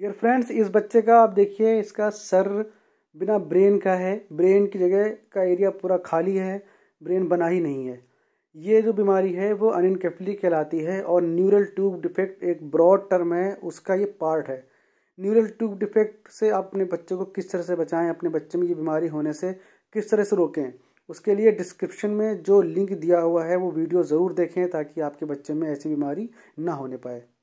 dear friends इस बच्चे का आप देखिए इसका सर बिना ब्रेन का है ब्रेन की जगह का एरिया पूरा खाली है ब्रेन बना ही नहीं है ये जो बीमारी है वो अनिनकेफली कहलाती है और न्यूरल ट्यूब डिफेक्ट एक ब्रॉड टर्म है उसका ये पार्ट है न्यूरल ट्यूब डिफेक्ट से आप अपने बच्चे को किस तरह से बचाएं अपने बच्चे में ये बीमारी होने से किस तरह से रोकें उसके लिए डिस्क्रिप्शन में जो लिंक दिया हुआ है वो वीडियो ज़रूर देखें ताकि आपके बच्चे में ऐसी बीमारी ना होने पाए